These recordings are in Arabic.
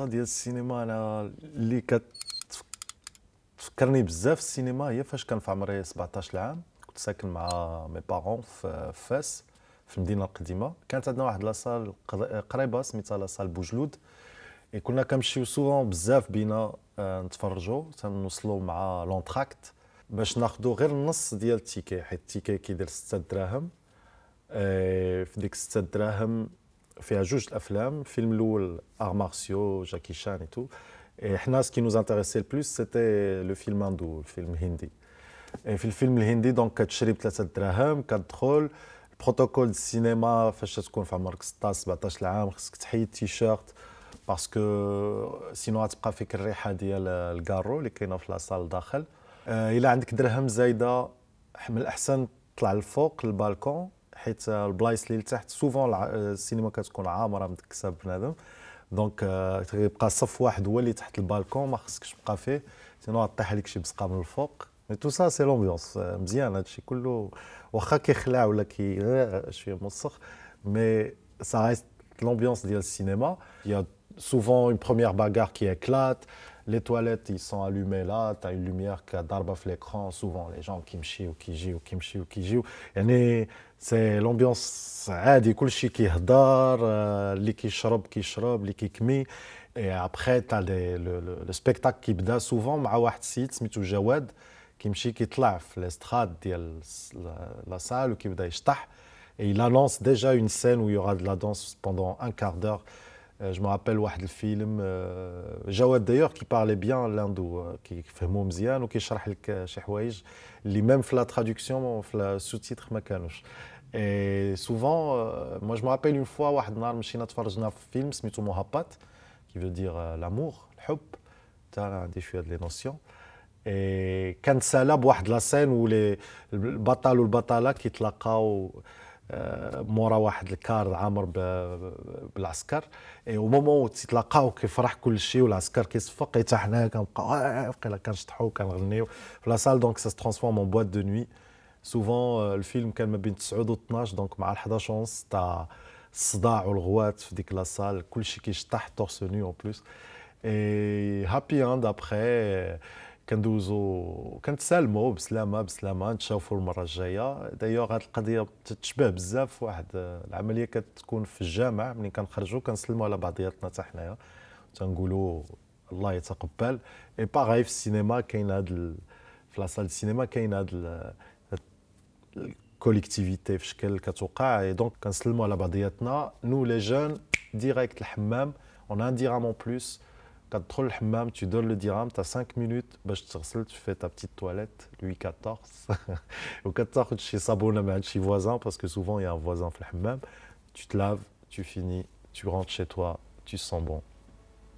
القصه ديال السينما انا اللي كتفكرني بزاف السينما هي فاش كان في عمري 17 عام كنت ساكن مع مي بارون في فاس في المدينه القديمه كانت عندنا واحد لاصال قريبه سميتها لاصال بوجلود كنا كنمشيو سوفون بزاف بينا آه، نتفرجوا تنوصلوا مع لونتراكت باش ناخذوا غير النص ديال التيكي حيت التيكي كيدير 6 دراهم آه، في ديك 6 دراهم فيها جوج الافلام الفيلم الاول ار مارسيو جاكي شان اي تو حنا سكي نوز انتريسي بلوس سيتي لو فيلم اندو الفيلم الهندي في الفيلم الهندي دونك كتشري بثلاثه دراهم كتدخل البروتوكول السينما فاش تكون في عمرك 16 17 عام خصك تحيد تيشيرت باسكو سينو غتبقى فيك الريحه ديال الكارو اللي كاينه في لاصال داخل الا عندك درهم زايده من الاحسن تطلع للفوق للبالكون حيت البلايص اللي لتحت سوفون السينما كتكون عامره مدكسه بنادم دونك آه، تيبقى صف واحد هو اللي تحت البالكون ما خصكش تبقى فيه سينو طيح عليك شي بسقه من الفوق مي تو سا سي لومبيونس آه، مزيان هادشي كله واخا كيخلع ولا كي شويه موسخ مي سا ريست لومبيونس ديال السينما يا سوفون اون بروميير باغار كي اكلات les toilettes, ils sont allumées là, tu as une lumière qui a d'arbaf l'écran, souvent les gens qui me qui ou qui gient ou qui me ou qui gient. C'est l'ambiance, عادي كل شيء كيهضر اللي كيشرب كيشرب qui كيكمي euh, et après tu as le, spectacle qui بدا souvent مع واحد Jawad, سميتو جواد qui كيطلع في salle la salle, qui وكيبدا et il annonce déjà une scène où il y aura de la danse pendant un quart d'heure euh, je me rappelle un film, euh, Jawad d'ailleurs, qui parlait bien l'hindou, euh، qui fait Moumzian ou qui charle même mêmes la traduction, le sous-titre Makanouch. Et souvent, moi je me rappelle une fois, un film, Smitou Mohapat, qui veut dire l'amour, le hop, tu as des déchu de l'émotion. Et quand c'est là, la scène où les le batal ou le batala qui te l'a آه، مورا واحد الكار عامر بالعسكر او مومون تيتلاقاو كيفرح كل شيء والعسكر كيصفق حتى حنا كنبقى آه، آه، بقينا كنشطحوا كنغنيو في لا دونك سا ترانسفورم اون بواد دو نوي سوفون الفيلم كان ما بين 9 و 12 دونك مع 11 ونص تاع الصداع والغوات في ديك لا شيء كيشطح تورسوني اون بلوس اي هابي اند ابخي كندوزو كنتسالموا بسلامه بسلامه نتشافوا المره الجايه دايوغ هذه القضيه تتشبه بزاف واحد آه، العمليه كتكون في الجامع ملي كنخرجوا كنسلموا على بعضياتنا حتى حنايا تنقولوا الله يتقبل اي باغاي في السينما كاين هاد ال... في لاصال السينما كاين هاد ال... الكوليكتيفيتي في شكل كتوقع اي دونك كنسلموا على بعضياتنا نو لي جون ديريكت الحمام اون ان ديرامون بلوس Quand tu le hammam, tu donnes le dirham, tu as 5 minutes, tu fais ta petite toilette, lui 14. Au 14, chez sabon chez voisin, parce que souvent il y a un voisin fait hammam. Tu te laves, tu finis, tu rentres chez toi, tu sens bon.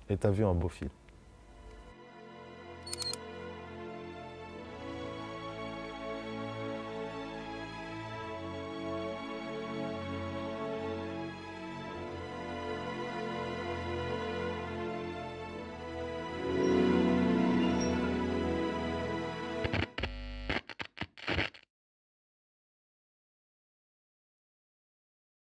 Et tu as vu un beau film.